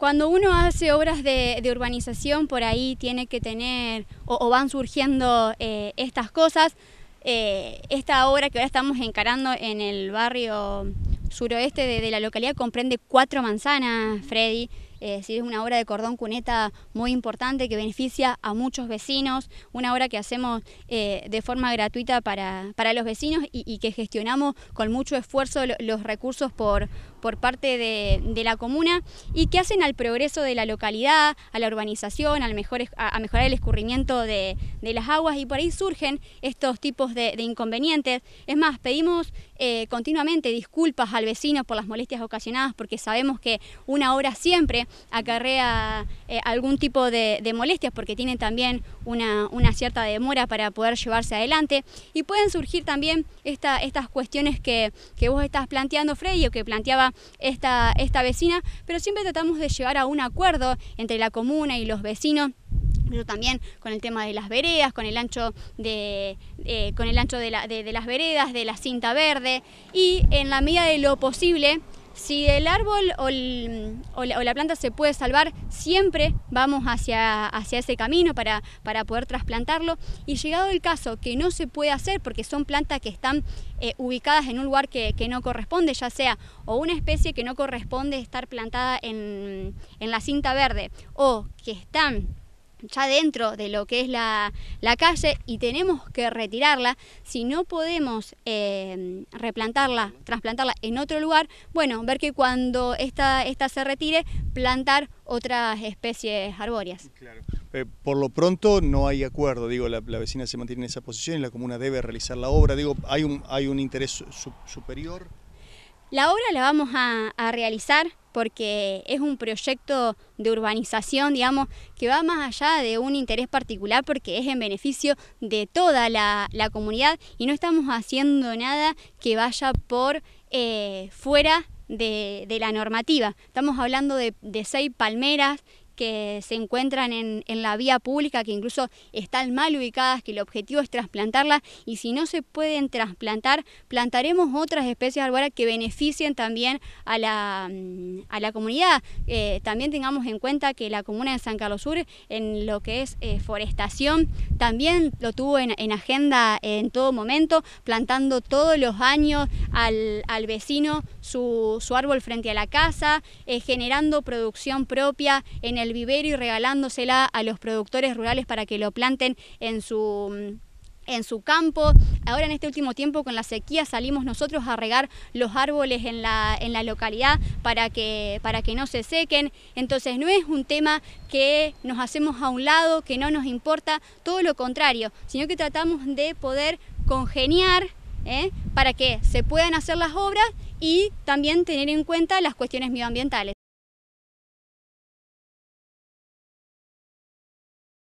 Cuando uno hace obras de, urbanización, por ahí tiene que tener, o, van surgiendo eh, estas cosas. Eh, esta obra que ahora estamos encarando en el barrio suroeste de la localidad comprende cuatro manzanas, Freddy es eh, decir, es una obra de cordón cuneta muy importante que beneficia a muchos vecinos, una obra que hacemos eh, de forma gratuita para, los vecinos y, que gestionamos con mucho esfuerzo los recursos por, parte de, la comuna y que hacen al progreso de la localidad, a la urbanización, a, mejorar el escurrimiento de, las aguas y por ahí surgen estos tipos de, inconvenientes. Es más, pedimos eh, continuamente disculpas al vecino por las molestias ocasionadas porque sabemos que una obra siempre acarrea eh, algún tipo de, molestias porque tienen también una, cierta demora para poder llevarse adelante y pueden surgir también estas cuestiones que, vos estás planteando Freddy o que planteaba esta, vecina, pero siempre tratamos de llegar a un acuerdo entre la comuna y los vecinos pero también con el tema de las veredas, con el ancho de, eh, con el ancho de las veredas, de la cinta verde y en la medida de lo posible si el árbol o, la, planta se puede salvar, siempre vamos hacia, hacia ese camino para, poder trasplantarlo. Y llegado el caso que no se puede hacer porque son plantas que están eh, ubicadas en un lugar que, no corresponde, ya sea o una especie que no corresponde estar plantada en la cinta verde o que están ya dentro de lo que es la, calle y tenemos que retirarla, si no podemos em, replantarla, trasplantarla en otro lugar, bueno, ver que cuando esta, esta se retire, plantar otras especies arbóreas. Claro. Eh, por lo pronto no hay acuerdo, digo, la, vecina se mantiene en esa posición y la comuna debe realizar la obra, digo, ¿hay un, hay un interés superior? La obra la vamos a, a realizar porque es un proyecto de urbanización, digamos, que va más allá de un interés particular porque es en beneficio de toda la, comunidad y no estamos haciendo nada que vaya por eh, fuera de, la normativa. Estamos hablando de seis palmeras que se encuentran en, la vía pública, que incluso están mal ubicadas, que el objetivo es trasplantarlas y si no se pueden trasplantar, plantaremos otras especies arbóreas que beneficien también a la, mm, comunidad. Eh, también tengamos en cuenta que la comuna de San Carlos Sur, en lo que es eh, forestación, también lo tuvo en, agenda en todo momento, plantando todos los años al, vecino su, árbol frente a la casa, eh, generando producción propia en el vivero y regalándosela a los productores rurales para que lo planten en su mm, en su campo. Ahora en este último tiempo con la sequía salimos nosotros a regar los árboles en la, en la localidad para que, para que no se sequen. Entonces no es un tema que nos hacemos a un lado, que no nos importa, todo lo contrario, sino que tratamos de poder congeniar ¿eh? para que se puedan hacer las obras y también tener en cuenta las cuestiones medioambientales.